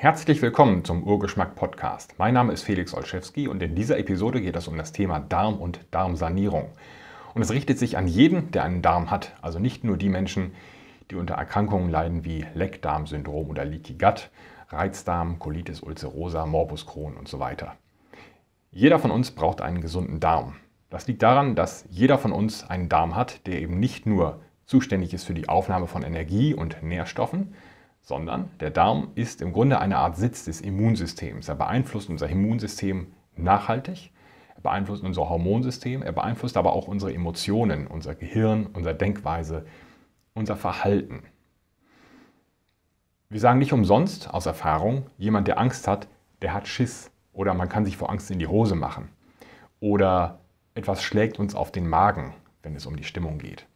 Herzlich willkommen zum Urgeschmack Podcast. Mein Name ist Felix Olszewski und in dieser Episode geht es um das Thema Darm und Darmsanierung. Und es richtet sich an jeden, der einen Darm hat, also nicht nur die Menschen, die unter Erkrankungen leiden wie Leckdarmsyndrom oder Leaky Gut, Reizdarm, Colitis ulcerosa, Morbus Crohn und so weiter. Jeder von uns braucht einen gesunden Darm. Das liegt daran, dass jeder von uns einen Darm hat, der eben nicht nur zuständig ist für die Aufnahme von Energie und Nährstoffen, sondern der Darm ist im Grunde eine Art Sitz des Immunsystems. Er beeinflusst unser Immunsystem nachhaltig, er beeinflusst unser Hormonsystem, er beeinflusst aber auch unsere Emotionen, unser Gehirn, unsere Denkweise, unser Verhalten. Wir sagen nicht umsonst aus Erfahrung, jemand, der Angst hat, der hat Schiss oder man kann sich vor Angst in die Hose machen oder etwas schlägt uns auf den Magen, wenn es um die Stimmung geht.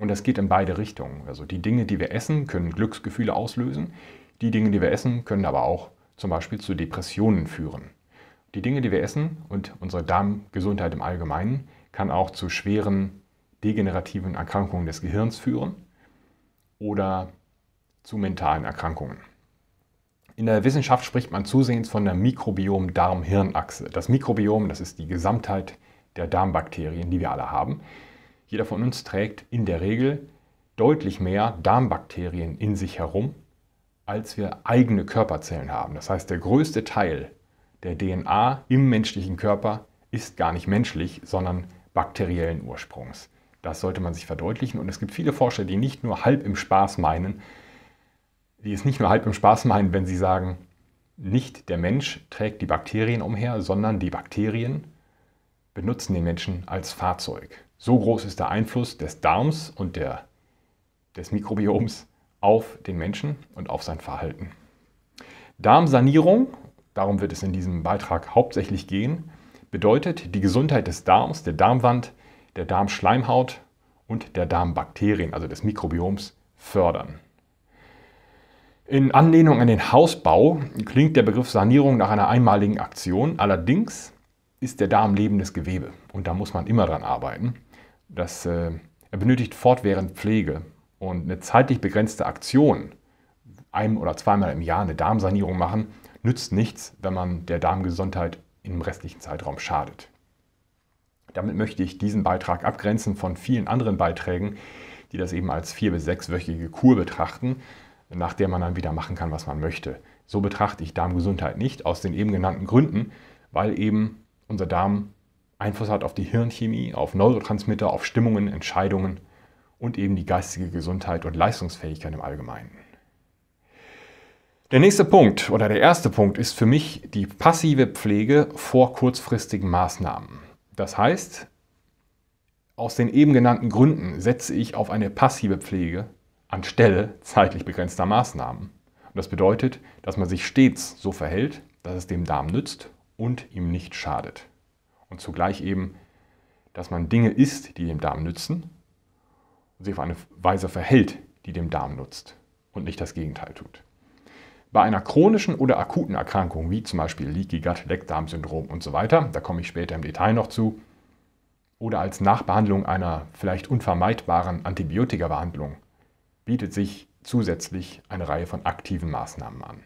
Und das geht in beide Richtungen. Also die Dinge, die wir essen, können Glücksgefühle auslösen. Die Dinge, die wir essen, können aber auch zum Beispiel zu Depressionen führen. Die Dinge, die wir essen und unsere Darmgesundheit im Allgemeinen, kann auch zu schweren degenerativen Erkrankungen des Gehirns führen oder zu mentalen Erkrankungen. In der Wissenschaft spricht man zusehends von der Mikrobiom-Darm-Hirn-Achse. Das Mikrobiom, das ist die Gesamtheit der Darmbakterien, die wir alle haben. Jeder von uns trägt in der Regel deutlich mehr Darmbakterien in sich herum, als wir eigene Körperzellen haben. Das heißt, der größte Teil der DNA im menschlichen Körper ist gar nicht menschlich, sondern bakteriellen Ursprungs. Das sollte man sich verdeutlichen. Und es gibt viele Forscher, die nicht nur halb im Spaß meinen, die es nicht nur halb im Spaß meinen, wenn sie sagen, nicht der Mensch trägt die Bakterien umher, sondern die Bakterien benutzen den Menschen als Fahrzeug. So groß ist der Einfluss des Darms und der, des Mikrobioms auf den Menschen und auf sein Verhalten. Darmsanierung, darum wird es in diesem Beitrag hauptsächlich gehen, bedeutet die Gesundheit des Darms, der Darmwand, der Darmschleimhaut und der Darmbakterien, also des Mikrobioms, fördern. In Anlehnung an den Hausbau klingt der Begriff Sanierung nach einer einmaligen Aktion, allerdings ist der Darm lebendes Gewebe und da muss man immer dran arbeiten dass äh, er benötigt fortwährend Pflege und eine zeitlich begrenzte Aktion, ein- oder zweimal im Jahr eine Darmsanierung machen, nützt nichts, wenn man der Darmgesundheit im restlichen Zeitraum schadet. Damit möchte ich diesen Beitrag abgrenzen von vielen anderen Beiträgen, die das eben als vier- bis sechswöchige Kur betrachten, nach der man dann wieder machen kann, was man möchte. So betrachte ich Darmgesundheit nicht, aus den eben genannten Gründen, weil eben unser Darm Einfluss hat auf die Hirnchemie, auf Neurotransmitter, auf Stimmungen, Entscheidungen und eben die geistige Gesundheit und Leistungsfähigkeit im Allgemeinen. Der nächste Punkt oder der erste Punkt ist für mich die passive Pflege vor kurzfristigen Maßnahmen. Das heißt, aus den eben genannten Gründen setze ich auf eine passive Pflege anstelle zeitlich begrenzter Maßnahmen. Und das bedeutet, dass man sich stets so verhält, dass es dem Darm nützt und ihm nicht schadet und zugleich eben, dass man Dinge isst, die dem Darm nützen und sich auf eine Weise verhält, die dem Darm nutzt und nicht das Gegenteil tut. Bei einer chronischen oder akuten Erkrankung, wie zum Beispiel Leaky Gut, Leckdarmsyndrom und so weiter, da komme ich später im Detail noch zu, oder als Nachbehandlung einer vielleicht unvermeidbaren Antibiotikabehandlung, bietet sich zusätzlich eine Reihe von aktiven Maßnahmen an.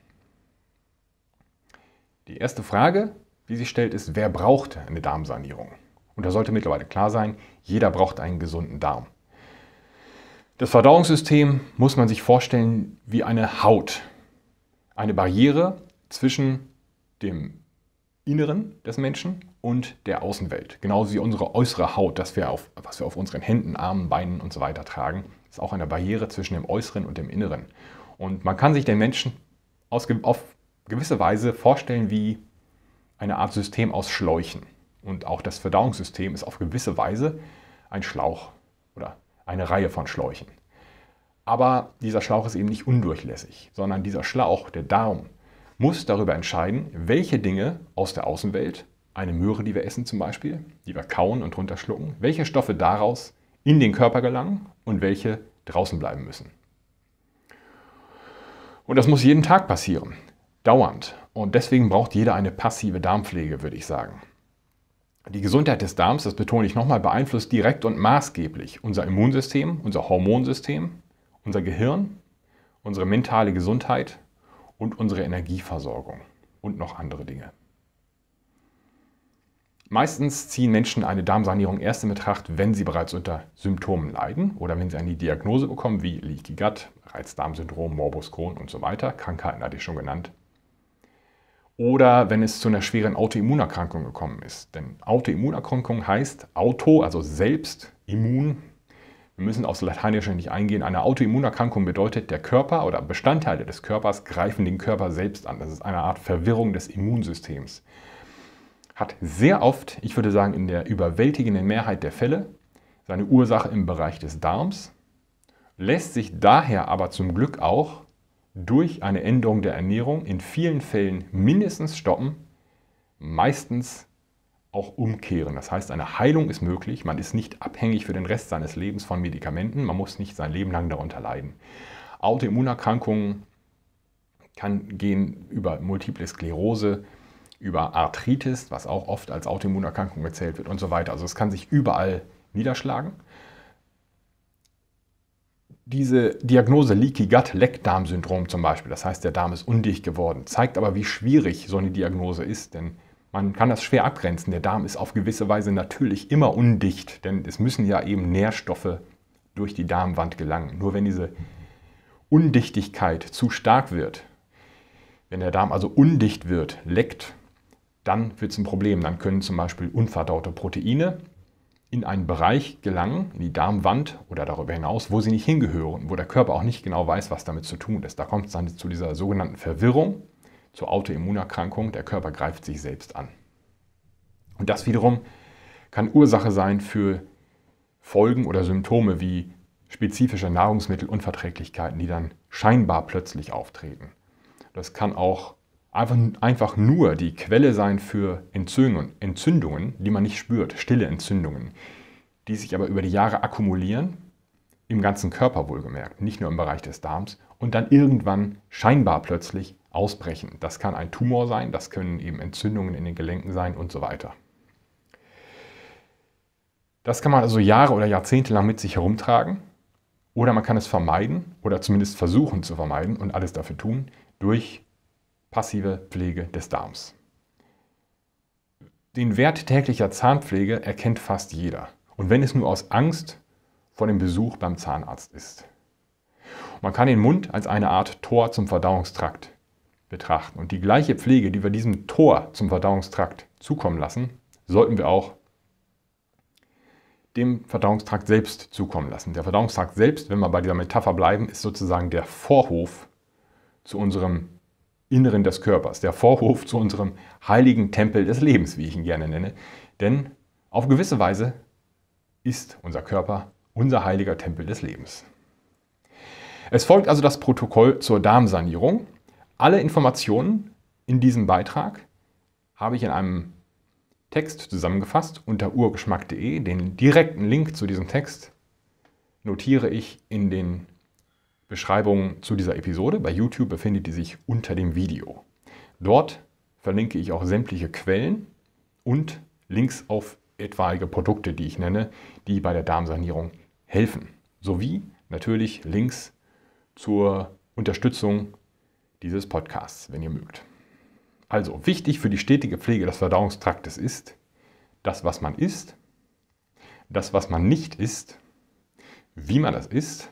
Die erste Frage, die sich stellt, ist, wer braucht eine Darmsanierung? Und da sollte mittlerweile klar sein, jeder braucht einen gesunden Darm. Das Verdauungssystem muss man sich vorstellen wie eine Haut, eine Barriere zwischen dem Inneren des Menschen und der Außenwelt. Genauso wie unsere äußere Haut, das wir auf, was wir auf unseren Händen, Armen, Beinen und so weiter tragen, ist auch eine Barriere zwischen dem Äußeren und dem Inneren. Und man kann sich den Menschen auf gewisse Weise vorstellen wie eine Art System aus Schläuchen. Und auch das Verdauungssystem ist auf gewisse Weise ein Schlauch oder eine Reihe von Schläuchen. Aber dieser Schlauch ist eben nicht undurchlässig, sondern dieser Schlauch, der Darm, muss darüber entscheiden, welche Dinge aus der Außenwelt, eine Möhre, die wir essen zum Beispiel, die wir kauen und runterschlucken, welche Stoffe daraus in den Körper gelangen und welche draußen bleiben müssen. Und das muss jeden Tag passieren, dauernd. Und deswegen braucht jeder eine passive Darmpflege, würde ich sagen. Die Gesundheit des Darms, das betone ich nochmal, beeinflusst direkt und maßgeblich unser Immunsystem, unser Hormonsystem, unser Gehirn, unsere mentale Gesundheit und unsere Energieversorgung und noch andere Dinge. Meistens ziehen Menschen eine Darmsanierung erst in Betracht, wenn sie bereits unter Symptomen leiden oder wenn sie eine Diagnose bekommen wie Leaky Gut, Reizdarmsyndrom, Morbus Crohn und so weiter. Krankheiten hatte ich schon genannt oder wenn es zu einer schweren Autoimmunerkrankung gekommen ist. Denn Autoimmunerkrankung heißt Auto, also selbst, immun. Wir müssen aufs Lateinische nicht eingehen. Eine Autoimmunerkrankung bedeutet, der Körper oder Bestandteile des Körpers greifen den Körper selbst an. Das ist eine Art Verwirrung des Immunsystems. Hat sehr oft, ich würde sagen in der überwältigenden Mehrheit der Fälle, seine Ursache im Bereich des Darms, lässt sich daher aber zum Glück auch durch eine Änderung der Ernährung in vielen Fällen mindestens stoppen, meistens auch umkehren. Das heißt, eine Heilung ist möglich. Man ist nicht abhängig für den Rest seines Lebens von Medikamenten. Man muss nicht sein Leben lang darunter leiden. Autoimmunerkrankungen kann gehen über multiple Sklerose, über Arthritis, was auch oft als Autoimmunerkrankung gezählt wird und so weiter. Also es kann sich überall niederschlagen. Diese Diagnose Leaky Gut, Leckdarmsyndrom zum Beispiel, das heißt, der Darm ist undicht geworden, zeigt aber, wie schwierig so eine Diagnose ist, denn man kann das schwer abgrenzen. Der Darm ist auf gewisse Weise natürlich immer undicht, denn es müssen ja eben Nährstoffe durch die Darmwand gelangen. Nur wenn diese Undichtigkeit zu stark wird, wenn der Darm also undicht wird, leckt, dann wird es ein Problem. Dann können zum Beispiel unverdaute Proteine in einen Bereich gelangen, in die Darmwand oder darüber hinaus, wo sie nicht hingehören und wo der Körper auch nicht genau weiß, was damit zu tun ist. Da kommt es dann zu dieser sogenannten Verwirrung, zur Autoimmunerkrankung. Der Körper greift sich selbst an. Und das wiederum kann Ursache sein für Folgen oder Symptome wie spezifische Nahrungsmittelunverträglichkeiten, die dann scheinbar plötzlich auftreten. Das kann auch einfach, einfach nur die Quelle sein für Entzündungen, Entzündungen, die man nicht spürt, stille Entzündungen, die sich aber über die Jahre akkumulieren, im ganzen Körper wohlgemerkt, nicht nur im Bereich des Darms, und dann irgendwann scheinbar plötzlich ausbrechen. Das kann ein Tumor sein, das können eben Entzündungen in den Gelenken sein und so weiter. Das kann man also Jahre oder Jahrzehnte lang mit sich herumtragen oder man kann es vermeiden oder zumindest versuchen zu vermeiden und alles dafür tun durch passive Pflege des Darms. Den Wert täglicher Zahnpflege erkennt fast jeder. Und wenn es nur aus Angst vor dem Besuch beim Zahnarzt ist. Man kann den Mund als eine Art Tor zum Verdauungstrakt betrachten. Und die gleiche Pflege, die wir diesem Tor zum Verdauungstrakt zukommen lassen, sollten wir auch dem Verdauungstrakt selbst zukommen lassen. Der Verdauungstrakt selbst, wenn wir bei dieser Metapher bleiben, ist sozusagen der Vorhof zu unserem Inneren des Körpers, der Vorhof zu unserem heiligen Tempel des Lebens, wie ich ihn gerne nenne. Denn auf gewisse Weise ist unser Körper unser heiliger Tempel des Lebens. Es folgt also das Protokoll zur Darmsanierung. Alle Informationen in diesem Beitrag habe ich in einem Text zusammengefasst unter urgeschmack.de. Den direkten Link zu diesem Text notiere ich in den Beschreibung zu dieser Episode. Bei YouTube befindet die sich unter dem Video. Dort verlinke ich auch sämtliche Quellen und Links auf etwaige Produkte, die ich nenne, die bei der Darmsanierung helfen. Sowie natürlich Links zur Unterstützung dieses Podcasts, wenn ihr mögt. Also wichtig für die stetige Pflege des Verdauungstraktes ist, das, was man isst, das, was man nicht isst, wie man das isst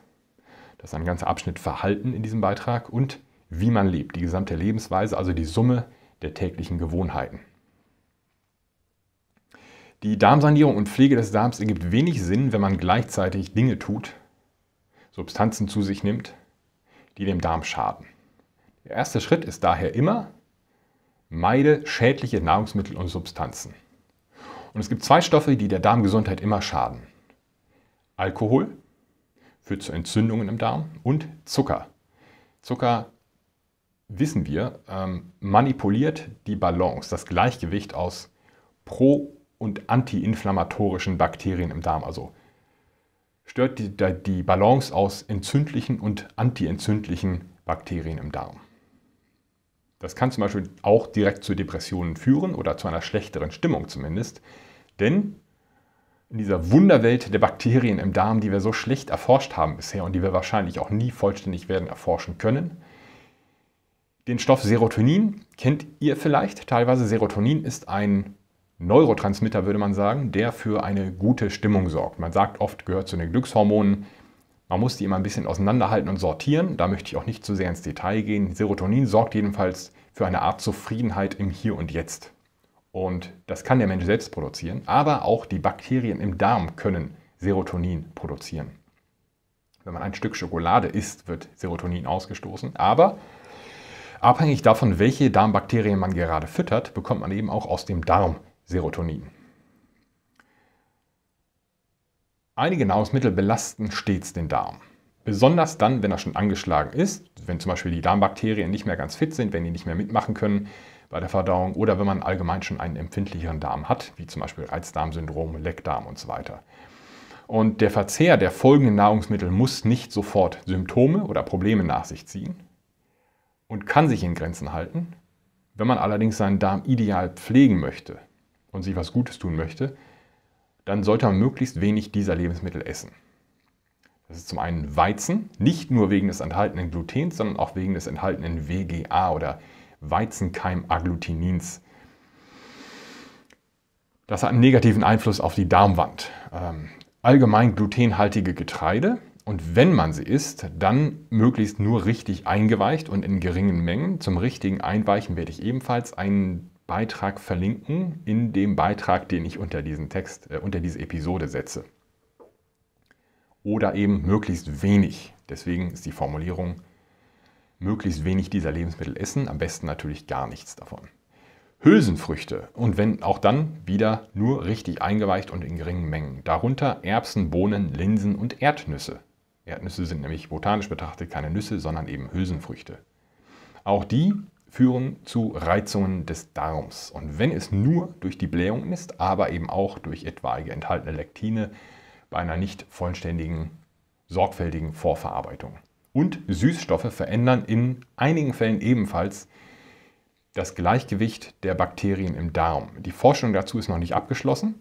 das ist ein ganzer Abschnitt Verhalten in diesem Beitrag und wie man lebt, die gesamte Lebensweise, also die Summe der täglichen Gewohnheiten. Die Darmsanierung und Pflege des Darms ergibt wenig Sinn, wenn man gleichzeitig Dinge tut, Substanzen zu sich nimmt, die dem Darm schaden. Der erste Schritt ist daher immer, meide schädliche Nahrungsmittel und Substanzen. Und es gibt zwei Stoffe, die der Darmgesundheit immer schaden. Alkohol führt zu Entzündungen im Darm und Zucker. Zucker, wissen wir, ähm, manipuliert die Balance, das Gleichgewicht aus pro- und antiinflammatorischen Bakterien im Darm, also stört die, die Balance aus entzündlichen und antientzündlichen Bakterien im Darm. Das kann zum Beispiel auch direkt zu Depressionen führen oder zu einer schlechteren Stimmung zumindest, denn in dieser Wunderwelt der Bakterien im Darm, die wir so schlecht erforscht haben bisher und die wir wahrscheinlich auch nie vollständig werden erforschen können. Den Stoff Serotonin kennt ihr vielleicht teilweise. Serotonin ist ein Neurotransmitter, würde man sagen, der für eine gute Stimmung sorgt. Man sagt oft, gehört zu den Glückshormonen. Man muss die immer ein bisschen auseinanderhalten und sortieren. Da möchte ich auch nicht zu sehr ins Detail gehen. Serotonin sorgt jedenfalls für eine Art Zufriedenheit im Hier und Jetzt. Und das kann der Mensch selbst produzieren, aber auch die Bakterien im Darm können Serotonin produzieren. Wenn man ein Stück Schokolade isst, wird Serotonin ausgestoßen, aber abhängig davon, welche Darmbakterien man gerade füttert, bekommt man eben auch aus dem Darm Serotonin. Einige Nahrungsmittel belasten stets den Darm. Besonders dann, wenn er schon angeschlagen ist, wenn zum Beispiel die Darmbakterien nicht mehr ganz fit sind, wenn die nicht mehr mitmachen können, bei der Verdauung oder wenn man allgemein schon einen empfindlicheren Darm hat, wie zum Beispiel Reizdarmsyndrom, Leckdarm und so weiter. Und der Verzehr der folgenden Nahrungsmittel muss nicht sofort Symptome oder Probleme nach sich ziehen und kann sich in Grenzen halten. Wenn man allerdings seinen Darm ideal pflegen möchte und sich was Gutes tun möchte, dann sollte man möglichst wenig dieser Lebensmittel essen. Das ist zum einen Weizen, nicht nur wegen des enthaltenen Glutens, sondern auch wegen des enthaltenen WGA oder WGA. Weizenkeimagglutinin. Das hat einen negativen Einfluss auf die Darmwand. Ähm, allgemein glutenhaltige Getreide und wenn man sie isst, dann möglichst nur richtig eingeweicht und in geringen Mengen. Zum richtigen Einweichen werde ich ebenfalls einen Beitrag verlinken in dem Beitrag, den ich unter diesen Text, äh, unter diese Episode setze. Oder eben möglichst wenig. Deswegen ist die Formulierung möglichst wenig dieser Lebensmittel essen, am besten natürlich gar nichts davon. Hülsenfrüchte und wenn auch dann wieder nur richtig eingeweicht und in geringen Mengen. Darunter Erbsen, Bohnen, Linsen und Erdnüsse. Erdnüsse sind nämlich botanisch betrachtet keine Nüsse, sondern eben Hülsenfrüchte. Auch die führen zu Reizungen des Darms. Und wenn es nur durch die Blähung ist, aber eben auch durch etwaige enthaltene Lektine bei einer nicht vollständigen, sorgfältigen Vorverarbeitung und Süßstoffe verändern in einigen Fällen ebenfalls das Gleichgewicht der Bakterien im Darm. Die Forschung dazu ist noch nicht abgeschlossen.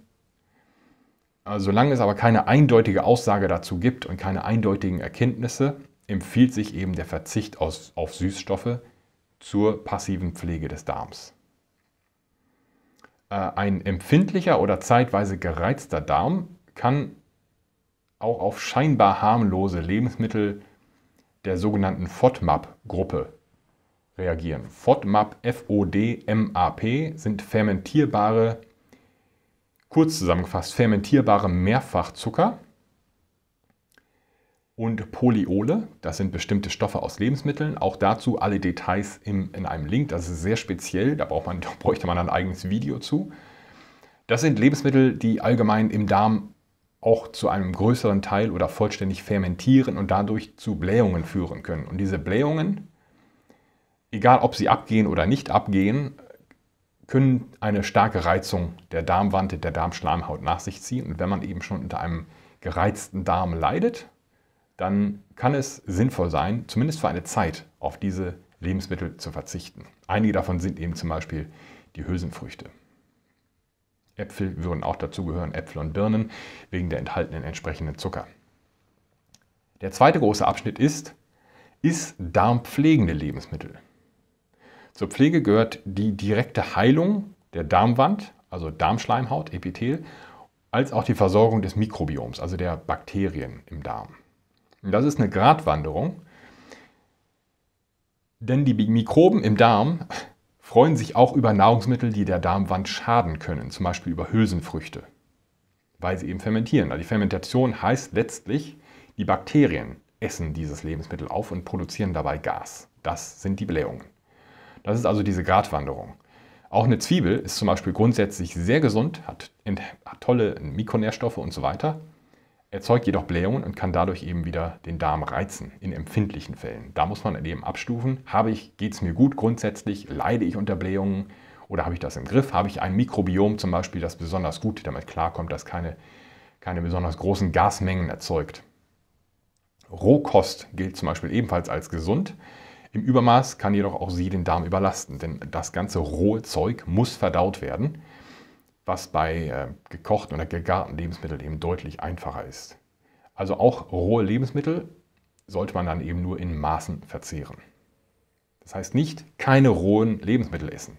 Also solange es aber keine eindeutige Aussage dazu gibt und keine eindeutigen Erkenntnisse, empfiehlt sich eben der Verzicht auf Süßstoffe zur passiven Pflege des Darms. Äh, ein empfindlicher oder zeitweise gereizter Darm kann auch auf scheinbar harmlose Lebensmittel der sogenannten FODMAP-Gruppe reagieren. FODMAP, F-O-D-M-A-P, sind fermentierbare, kurz zusammengefasst, fermentierbare Mehrfachzucker und Polyole, das sind bestimmte Stoffe aus Lebensmitteln. Auch dazu alle Details im, in einem Link, das ist sehr speziell, da, braucht man, da bräuchte man ein eigenes Video zu. Das sind Lebensmittel, die allgemein im Darm auch zu einem größeren Teil oder vollständig fermentieren und dadurch zu Blähungen führen können. Und diese Blähungen, egal ob sie abgehen oder nicht abgehen, können eine starke Reizung der Darmwand, der Darmschleimhaut nach sich ziehen. Und wenn man eben schon unter einem gereizten Darm leidet, dann kann es sinnvoll sein, zumindest für eine Zeit auf diese Lebensmittel zu verzichten. Einige davon sind eben zum Beispiel die Hülsenfrüchte. Äpfel würden auch dazugehören, Äpfel und Birnen, wegen der enthaltenen entsprechenden Zucker. Der zweite große Abschnitt ist, ist darmpflegende Lebensmittel. Zur Pflege gehört die direkte Heilung der Darmwand, also Darmschleimhaut, Epithel, als auch die Versorgung des Mikrobioms, also der Bakterien im Darm. das ist eine Gratwanderung, denn die Mikroben im Darm freuen sich auch über Nahrungsmittel, die der Darmwand schaden können, zum Beispiel über Hülsenfrüchte, weil sie eben fermentieren. Also die Fermentation heißt letztlich, die Bakterien essen dieses Lebensmittel auf und produzieren dabei Gas. Das sind die Blähungen. Das ist also diese Gratwanderung. Auch eine Zwiebel ist zum Beispiel grundsätzlich sehr gesund, hat, hat tolle Mikronährstoffe und so weiter erzeugt jedoch Blähungen und kann dadurch eben wieder den Darm reizen, in empfindlichen Fällen. Da muss man eben abstufen, habe ich, geht es mir gut grundsätzlich, leide ich unter Blähungen oder habe ich das im Griff, habe ich ein Mikrobiom zum Beispiel, das besonders gut damit klarkommt, das keine, keine besonders großen Gasmengen erzeugt. Rohkost gilt zum Beispiel ebenfalls als gesund. Im Übermaß kann jedoch auch sie den Darm überlasten, denn das ganze rohe Zeug muss verdaut werden was bei äh, gekochten oder gegarten Lebensmitteln eben deutlich einfacher ist. Also auch rohe Lebensmittel sollte man dann eben nur in Maßen verzehren. Das heißt nicht, keine rohen Lebensmittel essen.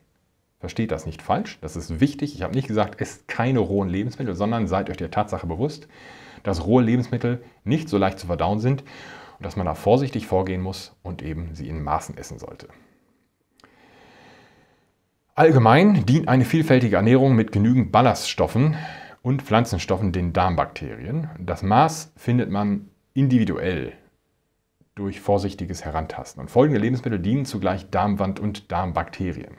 Versteht das nicht falsch, das ist wichtig. Ich habe nicht gesagt, esst keine rohen Lebensmittel, sondern seid euch der Tatsache bewusst, dass rohe Lebensmittel nicht so leicht zu verdauen sind und dass man da vorsichtig vorgehen muss und eben sie in Maßen essen sollte. Allgemein dient eine vielfältige Ernährung mit genügend Ballaststoffen und Pflanzenstoffen den Darmbakterien. Das Maß findet man individuell durch vorsichtiges Herantasten. Und folgende Lebensmittel dienen zugleich Darmwand und Darmbakterien.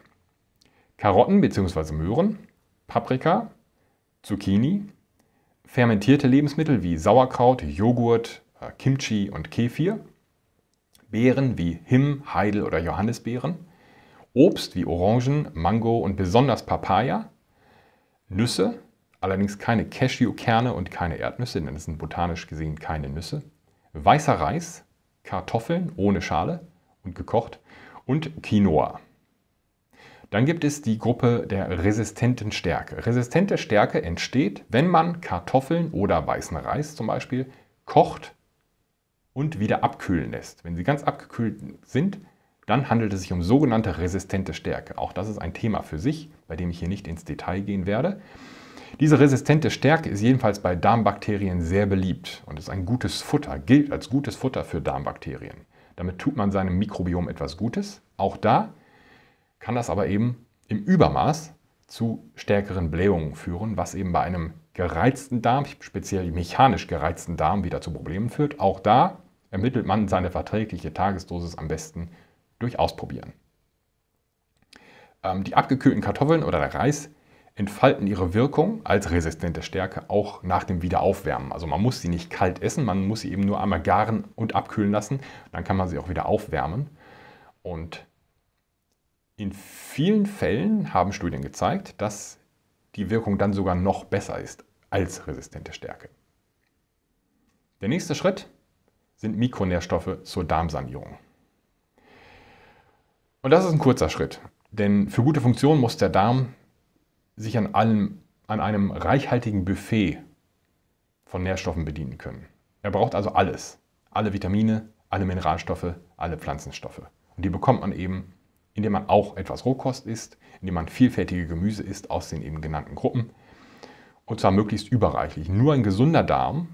Karotten bzw. Möhren, Paprika, Zucchini, fermentierte Lebensmittel wie Sauerkraut, Joghurt, äh, Kimchi und Kefir, Beeren wie Him, Heidel oder Johannisbeeren, Obst wie Orangen, Mango und besonders Papaya, Nüsse, allerdings keine Cashewkerne und keine Erdnüsse, denn das sind botanisch gesehen keine Nüsse, weißer Reis, Kartoffeln ohne Schale und gekocht und Quinoa. Dann gibt es die Gruppe der resistenten Stärke. Resistente Stärke entsteht, wenn man Kartoffeln oder weißen Reis zum Beispiel kocht und wieder abkühlen lässt. Wenn sie ganz abgekühlt sind, dann handelt es sich um sogenannte resistente Stärke. Auch das ist ein Thema für sich, bei dem ich hier nicht ins Detail gehen werde. Diese resistente Stärke ist jedenfalls bei Darmbakterien sehr beliebt und ist ein gutes Futter, gilt als gutes Futter für Darmbakterien. Damit tut man seinem Mikrobiom etwas Gutes. Auch da kann das aber eben im Übermaß zu stärkeren Blähungen führen, was eben bei einem gereizten Darm, speziell mechanisch gereizten Darm, wieder zu Problemen führt. Auch da ermittelt man seine verträgliche Tagesdosis am besten durch Ausprobieren. Ähm, die abgekühlten Kartoffeln oder der Reis entfalten ihre Wirkung als resistente Stärke auch nach dem Wiederaufwärmen. Also man muss sie nicht kalt essen, man muss sie eben nur einmal garen und abkühlen lassen. Dann kann man sie auch wieder aufwärmen. Und in vielen Fällen haben Studien gezeigt, dass die Wirkung dann sogar noch besser ist als resistente Stärke. Der nächste Schritt sind Mikronährstoffe zur Darmsanierung. Und das ist ein kurzer Schritt. Denn für gute Funktion muss der Darm sich an, allem, an einem reichhaltigen Buffet von Nährstoffen bedienen können. Er braucht also alles. Alle Vitamine, alle Mineralstoffe, alle Pflanzenstoffe. Und die bekommt man eben, indem man auch etwas Rohkost isst, indem man vielfältige Gemüse isst aus den eben genannten Gruppen. Und zwar möglichst überreichlich. Nur ein gesunder Darm,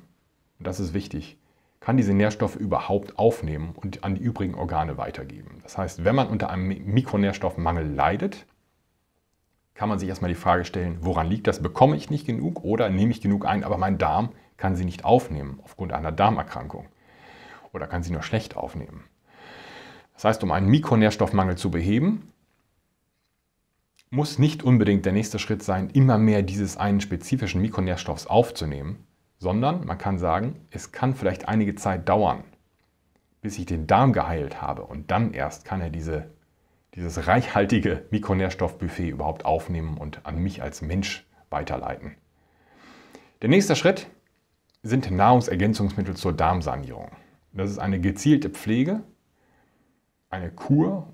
und das ist wichtig, kann diese Nährstoffe überhaupt aufnehmen und an die übrigen Organe weitergeben. Das heißt, wenn man unter einem Mikronährstoffmangel leidet, kann man sich erstmal die Frage stellen, woran liegt das? Bekomme ich nicht genug oder nehme ich genug ein, aber mein Darm kann sie nicht aufnehmen aufgrund einer Darmerkrankung oder kann sie nur schlecht aufnehmen. Das heißt, um einen Mikronährstoffmangel zu beheben, muss nicht unbedingt der nächste Schritt sein, immer mehr dieses einen spezifischen Mikronährstoffs aufzunehmen, sondern man kann sagen, es kann vielleicht einige Zeit dauern, bis ich den Darm geheilt habe und dann erst kann er diese, dieses reichhaltige Mikronährstoffbuffet überhaupt aufnehmen und an mich als Mensch weiterleiten. Der nächste Schritt sind Nahrungsergänzungsmittel zur Darmsanierung. Das ist eine gezielte Pflege, eine Kur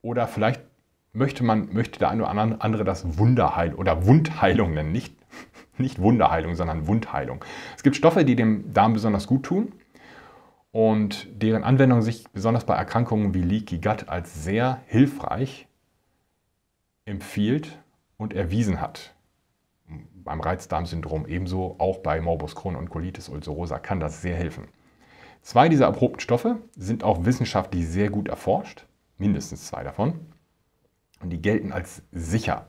oder vielleicht möchte man möchte der eine oder andere das Wunderheil oder Wundheilung nennen, nicht Nicht Wunderheilung, sondern Wundheilung. Es gibt Stoffe, die dem Darm besonders gut tun und deren Anwendung sich besonders bei Erkrankungen wie Leaky Gut als sehr hilfreich empfiehlt und erwiesen hat. Beim Reizdarmsyndrom ebenso, auch bei Morbus Crohn und Colitis ulcerosa kann das sehr helfen. Zwei dieser erprobten Stoffe sind auch wissenschaftlich sehr gut erforscht, mindestens zwei davon, und die gelten als sicher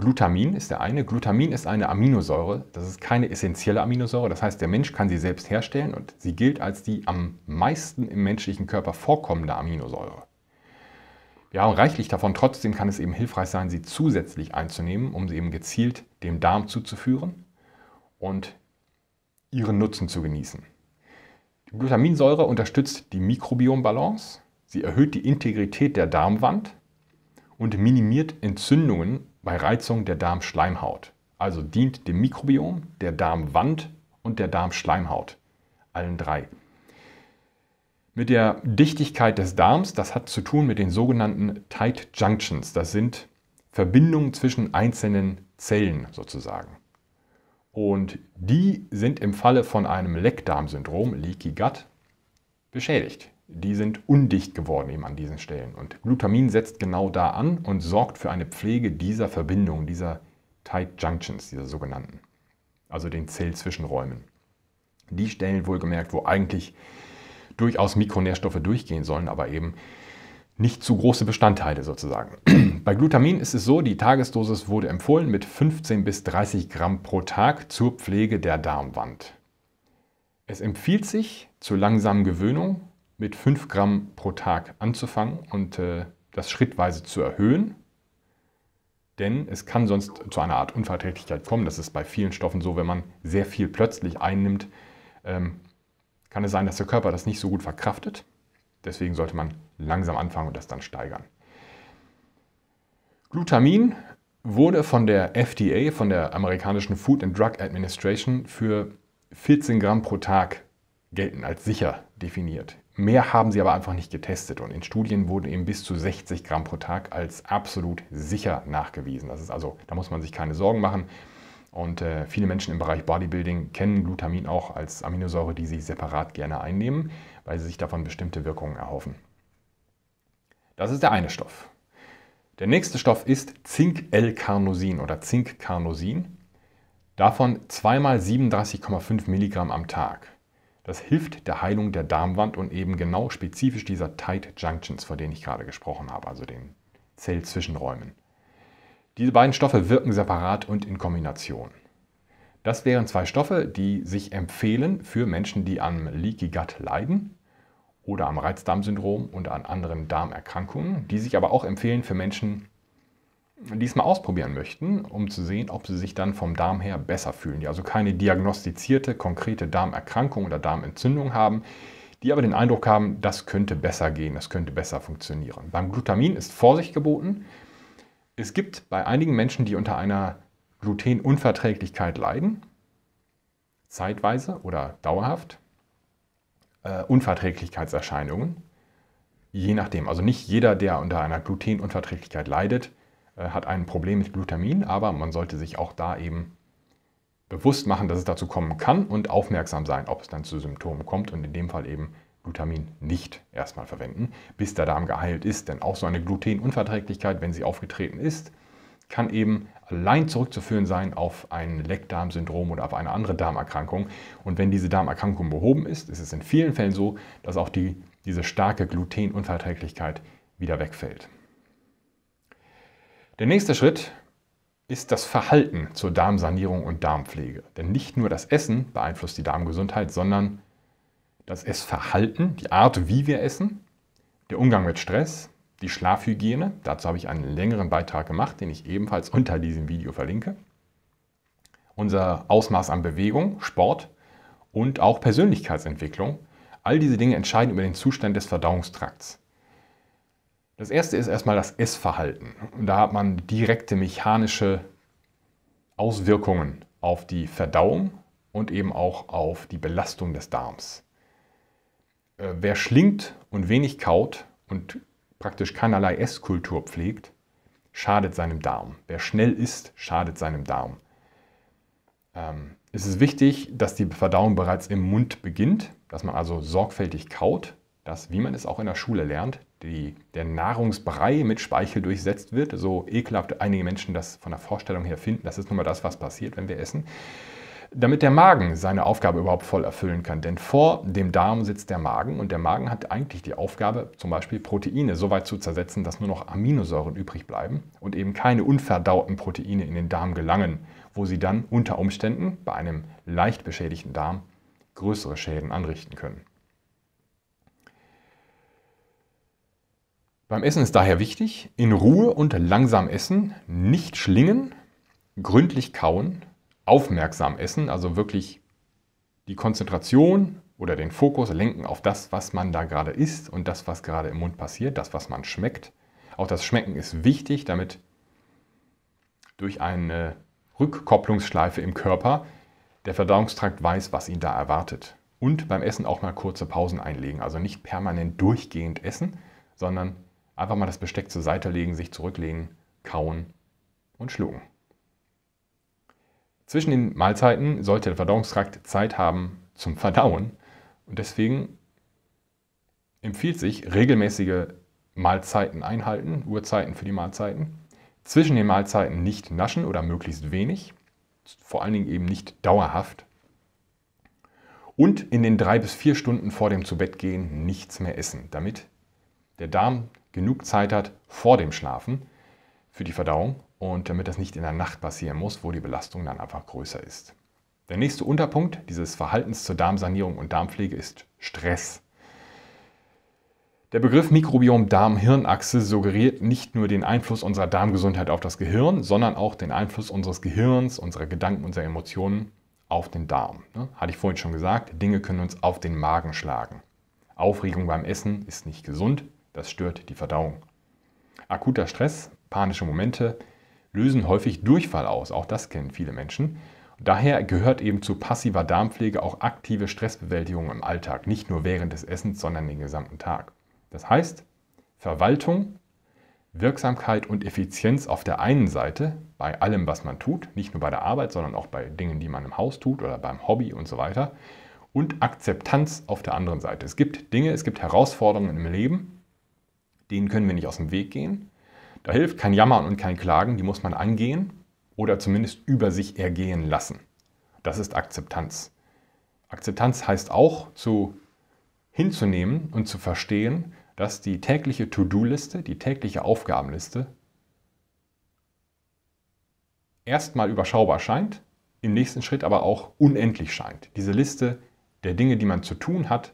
Glutamin ist der eine. Glutamin ist eine Aminosäure. Das ist keine essentielle Aminosäure. Das heißt, der Mensch kann sie selbst herstellen und sie gilt als die am meisten im menschlichen Körper vorkommende Aminosäure. Wir haben reichlich davon, trotzdem kann es eben hilfreich sein, sie zusätzlich einzunehmen, um sie eben gezielt dem Darm zuzuführen und ihren Nutzen zu genießen. Die Glutaminsäure unterstützt die Mikrobiombalance, sie erhöht die Integrität der Darmwand und minimiert Entzündungen bei Reizung der Darmschleimhaut. Also dient dem Mikrobiom, der Darmwand und der Darmschleimhaut. Allen drei. Mit der Dichtigkeit des Darms, das hat zu tun mit den sogenannten Tight Junctions. Das sind Verbindungen zwischen einzelnen Zellen sozusagen. Und die sind im Falle von einem Leckdarmsyndrom, Leaky Gut, beschädigt die sind undicht geworden eben an diesen Stellen. Und Glutamin setzt genau da an und sorgt für eine Pflege dieser Verbindungen, dieser Tight Junctions, dieser sogenannten, also den Zellzwischenräumen. Die Stellen wohlgemerkt, wo eigentlich durchaus Mikronährstoffe durchgehen sollen, aber eben nicht zu große Bestandteile sozusagen. Bei Glutamin ist es so, die Tagesdosis wurde empfohlen mit 15 bis 30 Gramm pro Tag zur Pflege der Darmwand. Es empfiehlt sich zur langsamen Gewöhnung mit 5 Gramm pro Tag anzufangen und äh, das schrittweise zu erhöhen. Denn es kann sonst zu einer Art Unverträglichkeit kommen. Das ist bei vielen Stoffen so, wenn man sehr viel plötzlich einnimmt, ähm, kann es sein, dass der Körper das nicht so gut verkraftet. Deswegen sollte man langsam anfangen und das dann steigern. Glutamin wurde von der FDA, von der amerikanischen Food and Drug Administration, für 14 Gramm pro Tag gelten als sicher definiert. Mehr haben sie aber einfach nicht getestet und in Studien wurden eben bis zu 60 Gramm pro Tag als absolut sicher nachgewiesen. Das ist also, da muss man sich keine Sorgen machen. Und äh, viele Menschen im Bereich Bodybuilding kennen Glutamin auch als Aminosäure, die sie separat gerne einnehmen, weil sie sich davon bestimmte Wirkungen erhoffen. Das ist der eine Stoff. Der nächste Stoff ist Zink-L-Carnosin oder Zink-Carnosin. Davon zweimal 37,5 Milligramm am Tag. Das hilft der Heilung der Darmwand und eben genau spezifisch dieser Tight Junctions, von denen ich gerade gesprochen habe, also den Zellzwischenräumen. Diese beiden Stoffe wirken separat und in Kombination. Das wären zwei Stoffe, die sich empfehlen für Menschen, die am Leaky Gut leiden oder am Reizdarmsyndrom und an anderen Darmerkrankungen, die sich aber auch empfehlen für Menschen, diesmal ausprobieren möchten, um zu sehen, ob sie sich dann vom Darm her besser fühlen, die also keine diagnostizierte, konkrete Darmerkrankung oder Darmentzündung haben, die aber den Eindruck haben, das könnte besser gehen, das könnte besser funktionieren. Beim Glutamin ist Vorsicht geboten. Es gibt bei einigen Menschen, die unter einer Glutenunverträglichkeit leiden, zeitweise oder dauerhaft, äh, Unverträglichkeitserscheinungen, je nachdem. Also nicht jeder, der unter einer Glutenunverträglichkeit leidet, äh, hat ein Problem mit Glutamin, aber man sollte sich auch da eben bewusst machen, dass es dazu kommen kann und aufmerksam sein, ob es dann zu Symptomen kommt und in dem Fall eben Glutamin nicht erstmal verwenden, bis der Darm geheilt ist. Denn auch so eine Glutenunverträglichkeit, wenn sie aufgetreten ist, kann eben allein zurückzuführen sein auf ein Leckdarmsyndrom oder auf eine andere Darmerkrankung. Und wenn diese Darmerkrankung behoben ist, ist es in vielen Fällen so, dass auch die, diese starke Glutenunverträglichkeit wieder wegfällt. Der nächste Schritt ist das Verhalten zur Darmsanierung und Darmpflege. Denn nicht nur das Essen beeinflusst die Darmgesundheit, sondern das Essverhalten, die Art, wie wir essen, der Umgang mit Stress, die Schlafhygiene. Dazu habe ich einen längeren Beitrag gemacht, den ich ebenfalls unter diesem Video verlinke. Unser Ausmaß an Bewegung, Sport und auch Persönlichkeitsentwicklung. All diese Dinge entscheiden über den Zustand des Verdauungstrakts. Das erste ist erstmal das Essverhalten. Da hat man direkte mechanische Auswirkungen auf die Verdauung und eben auch auf die Belastung des Darms. Äh, wer schlingt und wenig kaut und praktisch keinerlei Esskultur pflegt, schadet seinem Darm. Wer schnell isst, schadet seinem Darm. Ähm, es ist wichtig, dass die Verdauung bereits im Mund beginnt, dass man also sorgfältig kaut, dass, wie man es auch in der Schule lernt, die, der Nahrungsbrei mit Speichel durchsetzt wird. So ekelhaft einige Menschen das von der Vorstellung her finden. Das ist nun mal das, was passiert, wenn wir essen. Damit der Magen seine Aufgabe überhaupt voll erfüllen kann. Denn vor dem Darm sitzt der Magen und der Magen hat eigentlich die Aufgabe, zum Beispiel Proteine so weit zu zersetzen, dass nur noch Aminosäuren übrig bleiben und eben keine unverdauten Proteine in den Darm gelangen, wo sie dann unter Umständen bei einem leicht beschädigten Darm größere Schäden anrichten können. Beim Essen ist daher wichtig, in Ruhe und langsam essen, nicht schlingen, gründlich kauen, aufmerksam essen, also wirklich die Konzentration oder den Fokus lenken auf das, was man da gerade isst und das, was gerade im Mund passiert, das, was man schmeckt. Auch das Schmecken ist wichtig, damit durch eine Rückkopplungsschleife im Körper der Verdauungstrakt weiß, was ihn da erwartet. Und beim Essen auch mal kurze Pausen einlegen, also nicht permanent durchgehend essen, sondern Einfach mal das Besteck zur Seite legen, sich zurücklegen, kauen und schlucken. Zwischen den Mahlzeiten sollte der Verdauungstrakt Zeit haben zum Verdauen und deswegen empfiehlt sich regelmäßige Mahlzeiten einhalten, Uhrzeiten für die Mahlzeiten, zwischen den Mahlzeiten nicht naschen oder möglichst wenig, vor allen Dingen eben nicht dauerhaft und in den drei bis vier Stunden vor dem Zubettgehen nichts mehr essen, damit der Darm genug Zeit hat vor dem Schlafen für die Verdauung und damit das nicht in der Nacht passieren muss, wo die Belastung dann einfach größer ist. Der nächste Unterpunkt dieses Verhaltens zur Darmsanierung und Darmpflege ist Stress. Der Begriff Mikrobiom darm hirnachse suggeriert nicht nur den Einfluss unserer Darmgesundheit auf das Gehirn, sondern auch den Einfluss unseres Gehirns, unserer Gedanken, unserer Emotionen auf den Darm. Ne? Hatte ich vorhin schon gesagt, Dinge können uns auf den Magen schlagen. Aufregung beim Essen ist nicht gesund, das stört die Verdauung. Akuter Stress, panische Momente lösen häufig Durchfall aus. Auch das kennen viele Menschen. Daher gehört eben zu passiver Darmpflege auch aktive Stressbewältigung im Alltag, nicht nur während des Essens, sondern den gesamten Tag. Das heißt, Verwaltung, Wirksamkeit und Effizienz auf der einen Seite bei allem, was man tut, nicht nur bei der Arbeit, sondern auch bei Dingen, die man im Haus tut oder beim Hobby und so weiter, und Akzeptanz auf der anderen Seite. Es gibt Dinge, es gibt Herausforderungen im Leben, denen können wir nicht aus dem Weg gehen. Da hilft kein Jammern und kein Klagen, die muss man angehen oder zumindest über sich ergehen lassen. Das ist Akzeptanz. Akzeptanz heißt auch zu hinzunehmen und zu verstehen, dass die tägliche To-Do-Liste, die tägliche Aufgabenliste erstmal überschaubar scheint, im nächsten Schritt aber auch unendlich scheint. Diese Liste der Dinge, die man zu tun hat,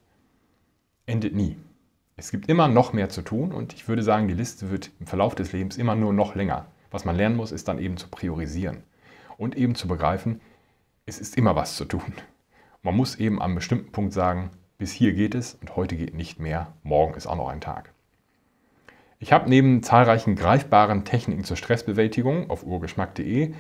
endet nie. Es gibt immer noch mehr zu tun und ich würde sagen, die Liste wird im Verlauf des Lebens immer nur noch länger. Was man lernen muss, ist dann eben zu priorisieren und eben zu begreifen, es ist immer was zu tun. Man muss eben am bestimmten Punkt sagen, bis hier geht es und heute geht nicht mehr, morgen ist auch noch ein Tag. Ich habe neben zahlreichen greifbaren Techniken zur Stressbewältigung auf urgeschmack.de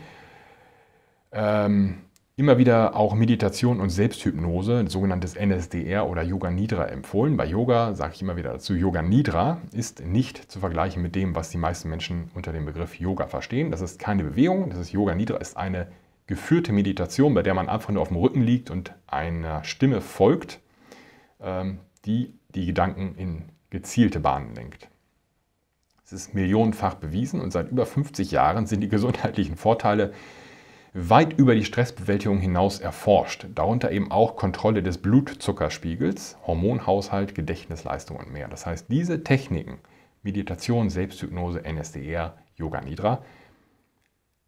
ähm, immer wieder auch Meditation und Selbsthypnose, sogenanntes NSDR oder Yoga Nidra empfohlen. Bei Yoga sage ich immer wieder dazu, Yoga Nidra ist nicht zu vergleichen mit dem, was die meisten Menschen unter dem Begriff Yoga verstehen. Das ist keine Bewegung, das ist Yoga Nidra ist eine geführte Meditation, bei der man einfach nur auf dem Rücken liegt und einer Stimme folgt, ähm, die die Gedanken in gezielte Bahnen lenkt. Es ist millionenfach bewiesen und seit über 50 Jahren sind die gesundheitlichen Vorteile weit über die Stressbewältigung hinaus erforscht, darunter eben auch Kontrolle des Blutzuckerspiegels, Hormonhaushalt, Gedächtnisleistung und mehr. Das heißt, diese Techniken, Meditation, Selbsthypnose, NSDR, Yoga Nidra,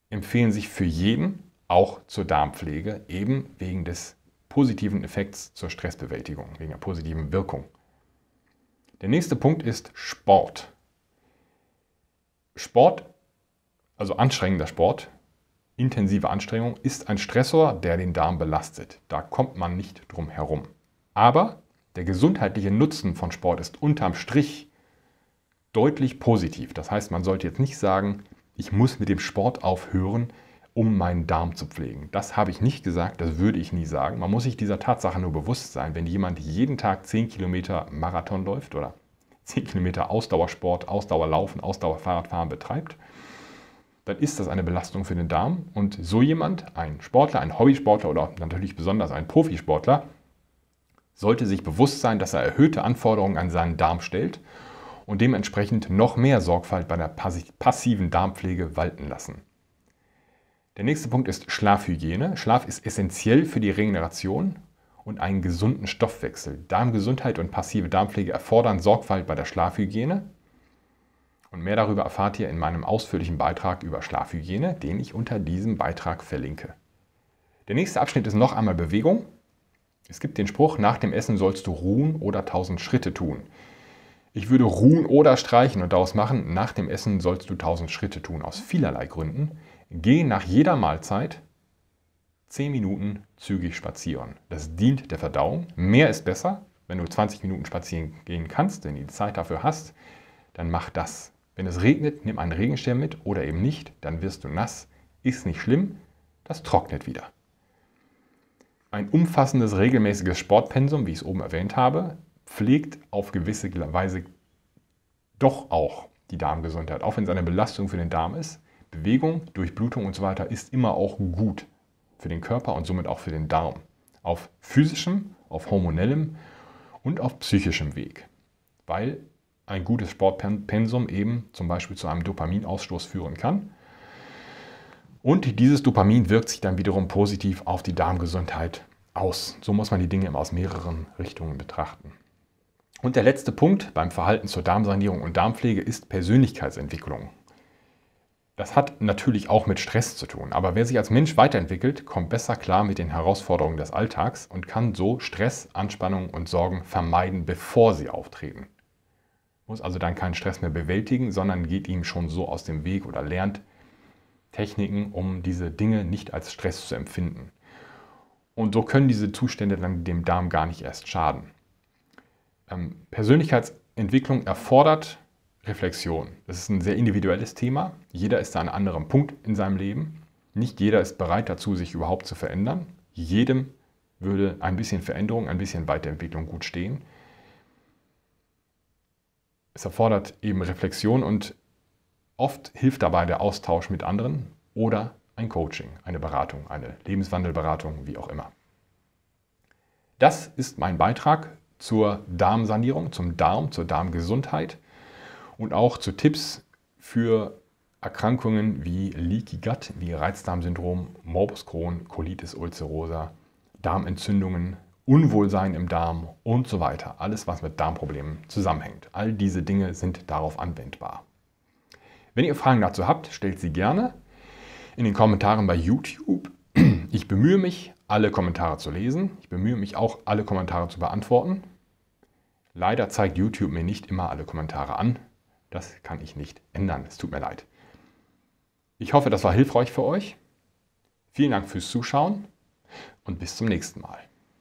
empfehlen sich für jeden, auch zur Darmpflege, eben wegen des positiven Effekts zur Stressbewältigung, wegen der positiven Wirkung. Der nächste Punkt ist Sport. Sport, also anstrengender Sport, intensive Anstrengung ist ein Stressor, der den Darm belastet. Da kommt man nicht drum herum. Aber der gesundheitliche Nutzen von Sport ist unterm Strich deutlich positiv. Das heißt, man sollte jetzt nicht sagen, ich muss mit dem Sport aufhören, um meinen Darm zu pflegen. Das habe ich nicht gesagt, das würde ich nie sagen. Man muss sich dieser Tatsache nur bewusst sein, wenn jemand jeden Tag 10 Kilometer Marathon läuft oder 10 Kilometer Ausdauersport, Ausdauerlaufen, Ausdauerfahrradfahren betreibt, dann ist das eine Belastung für den Darm. Und so jemand, ein Sportler, ein Hobbysportler oder natürlich besonders ein Profisportler, sollte sich bewusst sein, dass er erhöhte Anforderungen an seinen Darm stellt und dementsprechend noch mehr Sorgfalt bei der passiven Darmpflege walten lassen. Der nächste Punkt ist Schlafhygiene. Schlaf ist essentiell für die Regeneration und einen gesunden Stoffwechsel. Darmgesundheit und passive Darmpflege erfordern Sorgfalt bei der Schlafhygiene, und mehr darüber erfahrt ihr in meinem ausführlichen Beitrag über Schlafhygiene, den ich unter diesem Beitrag verlinke. Der nächste Abschnitt ist noch einmal Bewegung. Es gibt den Spruch, nach dem Essen sollst du ruhen oder tausend Schritte tun. Ich würde ruhen oder streichen und daraus machen, nach dem Essen sollst du tausend Schritte tun, aus vielerlei Gründen. Geh nach jeder Mahlzeit zehn Minuten zügig spazieren. Das dient der Verdauung. Mehr ist besser. Wenn du 20 Minuten spazieren gehen kannst, wenn du die Zeit dafür hast, dann mach das. Wenn es regnet, nimm einen Regenschirm mit oder eben nicht, dann wirst du nass. Ist nicht schlimm, das trocknet wieder. Ein umfassendes, regelmäßiges Sportpensum, wie ich es oben erwähnt habe, pflegt auf gewisse Weise doch auch die Darmgesundheit, auch wenn es eine Belastung für den Darm ist. Bewegung, Durchblutung und so weiter ist immer auch gut für den Körper und somit auch für den Darm. Auf physischem, auf hormonellem und auf psychischem Weg. Weil ein gutes Sportpensum eben zum Beispiel zu einem Dopaminausstoß führen kann. Und dieses Dopamin wirkt sich dann wiederum positiv auf die Darmgesundheit aus. So muss man die Dinge immer aus mehreren Richtungen betrachten. Und der letzte Punkt beim Verhalten zur Darmsanierung und Darmpflege ist Persönlichkeitsentwicklung. Das hat natürlich auch mit Stress zu tun, aber wer sich als Mensch weiterentwickelt, kommt besser klar mit den Herausforderungen des Alltags und kann so Stress, Anspannung und Sorgen vermeiden, bevor sie auftreten muss also dann keinen Stress mehr bewältigen, sondern geht ihm schon so aus dem Weg oder lernt Techniken, um diese Dinge nicht als Stress zu empfinden. Und so können diese Zustände dann dem Darm gar nicht erst schaden. Ähm, Persönlichkeitsentwicklung erfordert Reflexion. Das ist ein sehr individuelles Thema. Jeder ist da an einem anderen Punkt in seinem Leben. Nicht jeder ist bereit dazu, sich überhaupt zu verändern. Jedem würde ein bisschen Veränderung, ein bisschen Weiterentwicklung gut stehen. Es erfordert eben Reflexion und oft hilft dabei der Austausch mit anderen oder ein Coaching, eine Beratung, eine Lebenswandelberatung, wie auch immer. Das ist mein Beitrag zur Darmsanierung, zum Darm, zur Darmgesundheit und auch zu Tipps für Erkrankungen wie Leaky Gut, wie Reizdarmsyndrom, Morbus Crohn, Colitis ulcerosa, Darmentzündungen, Unwohlsein im Darm und so weiter. Alles, was mit Darmproblemen zusammenhängt. All diese Dinge sind darauf anwendbar. Wenn ihr Fragen dazu habt, stellt sie gerne in den Kommentaren bei YouTube. Ich bemühe mich, alle Kommentare zu lesen. Ich bemühe mich auch, alle Kommentare zu beantworten. Leider zeigt YouTube mir nicht immer alle Kommentare an. Das kann ich nicht ändern. Es tut mir leid. Ich hoffe, das war hilfreich für euch. Vielen Dank fürs Zuschauen und bis zum nächsten Mal.